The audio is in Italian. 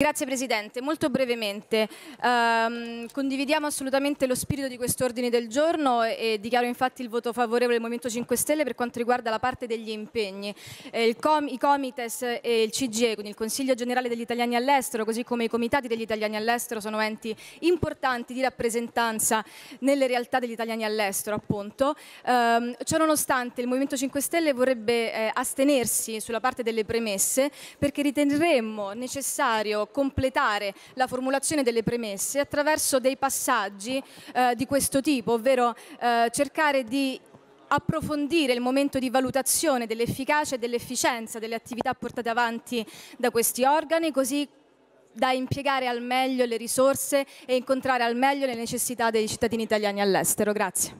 Grazie Presidente, molto brevemente, ehm, condividiamo assolutamente lo spirito di quest'ordine del giorno e dichiaro infatti il voto favorevole del Movimento 5 Stelle per quanto riguarda la parte degli impegni. Eh, com I Comites e il CGE, quindi il Consiglio Generale degli Italiani all'Estero, così come i Comitati degli Italiani all'Estero, sono enti importanti di rappresentanza nelle realtà degli italiani all'estero appunto. Ehm, ciononostante il Movimento 5 Stelle vorrebbe eh, astenersi sulla parte delle premesse perché riterremmo necessario completare la formulazione delle premesse attraverso dei passaggi eh, di questo tipo, ovvero eh, cercare di approfondire il momento di valutazione dell'efficacia e dell'efficienza delle attività portate avanti da questi organi, così da impiegare al meglio le risorse e incontrare al meglio le necessità dei cittadini italiani all'estero. Grazie.